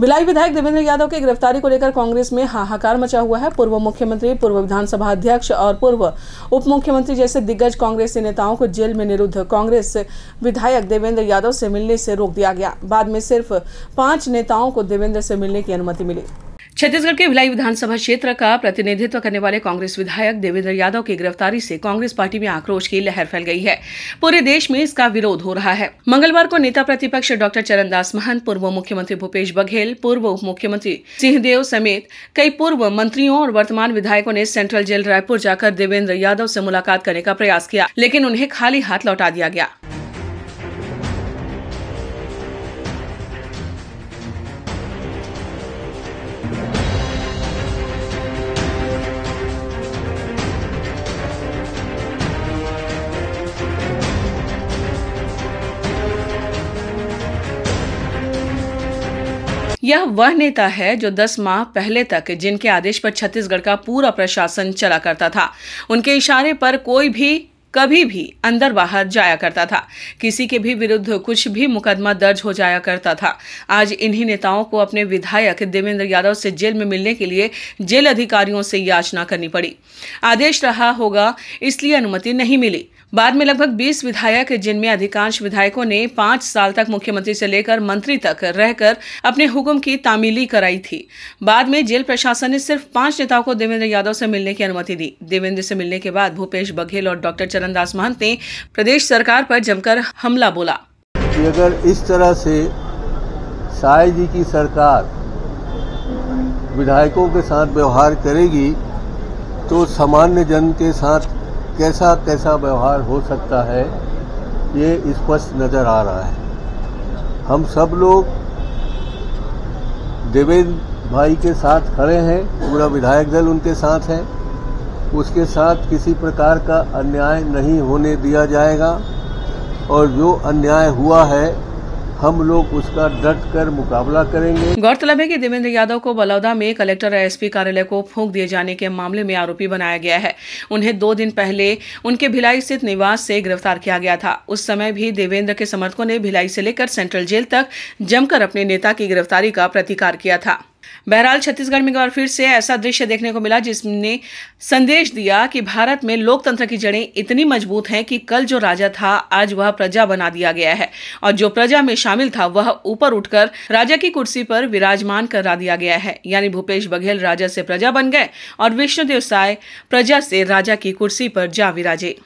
भिलाई विधायक देवेंद्र यादव की गिरफ्तारी को लेकर कांग्रेस में हाहाकार मचा हुआ है पूर्व मुख्यमंत्री पूर्व विधानसभा अध्यक्ष और पूर्व उप मुख्यमंत्री जैसे दिग्गज कांग्रेसी नेताओं को जेल में निरुद्ध कांग्रेस विधायक देवेंद्र यादव से मिलने से रोक दिया गया बाद में सिर्फ पांच नेताओं को देवेंद्र से मिलने की अनुमति मिली छत्तीसगढ़ के भिलाई विधानसभा क्षेत्र का प्रतिनिधित्व करने वाले कांग्रेस विधायक देवेंद्र यादव की गिरफ्तारी से कांग्रेस पार्टी में आक्रोश की लहर फैल गई है पूरे देश में इसका विरोध हो रहा है मंगलवार को नेता प्रतिपक्ष डॉक्टर चरणदास महंत पूर्व मुख्यमंत्री भूपेश बघेल पूर्व उप मुख्यमंत्री सिंहदेव समेत कई पूर्व मंत्रियों और वर्तमान विधायकों ने सेंट्रल जेल रायपुर जाकर देवेंद्र यादव से मुलाकात करने का प्रयास किया लेकिन उन्हें खाली हाथ लौटा दिया गया यह वह नेता है जो 10 माह पहले तक जिनके आदेश पर छत्तीसगढ़ का पूरा प्रशासन चला करता था उनके इशारे पर कोई भी कभी भी अंदर बाहर जाया करता था किसी के भी विरुद्ध कुछ भी मुकदमा दर्ज हो जाया करता था आज इन्हीं नेताओं को अपने विधायक देवेंद्र यादव से जेल में मिलने के लिए जेल अधिकारियों से याचना करनी पड़ी आदेश रहा होगा इसलिए अनुमति नहीं मिली बाद में लगभग 20 विधायक जिनमें अधिकांश विधायकों ने पांच साल तक मुख्यमंत्री से लेकर मंत्री तक रहकर अपने हुक्म की तामीली कराई थी बाद में जेल प्रशासन ने सिर्फ पांच नेताओं को देवेंद्र यादव से मिलने की अनुमति दी देवेंद्र से मिलने के बाद भूपेश बघेल और डॉक्टर चरणदास महंत ने प्रदेश सरकार पर जमकर हमला बोला अगर इस तरह से साय जी की सरकार विधायकों के साथ व्यवहार करेगी तो सामान्य जन के साथ कैसा कैसा व्यवहार हो सकता है ये स्पष्ट नज़र आ रहा है हम सब लोग देवेंद्र भाई के साथ खड़े हैं पूरा विधायक दल उनके साथ है उसके साथ किसी प्रकार का अन्याय नहीं होने दिया जाएगा और जो अन्याय हुआ है हम लोग उसका डट कर मुकाबला करेंगे गौरतलब है कि देवेंद्र यादव को बलौदा में कलेक्टर और एसपी कार्यालय को फूक दिए जाने के मामले में आरोपी बनाया गया है उन्हें दो दिन पहले उनके भिलाई स्थित निवास से गिरफ्तार किया गया था उस समय भी देवेंद्र के समर्थकों ने भिलाई से लेकर सेंट्रल जेल तक जमकर अपने नेता की गिरफ्तारी का प्रतिकार किया था बहरहाल छत्तीसगढ़ में एक बार फिर से ऐसा दृश्य देखने को मिला जिसने संदेश दिया कि भारत में लोकतंत्र की जड़ें इतनी मजबूत हैं कि कल जो राजा था आज वह प्रजा बना दिया गया है और जो प्रजा में शामिल था वह ऊपर उठकर राजा की कुर्सी पर विराजमान करा दिया गया है यानी भूपेश बघेल राजा से प्रजा बन गए और विष्णुदेव साय प्रजा से राजा की कुर्सी पर जा विराजे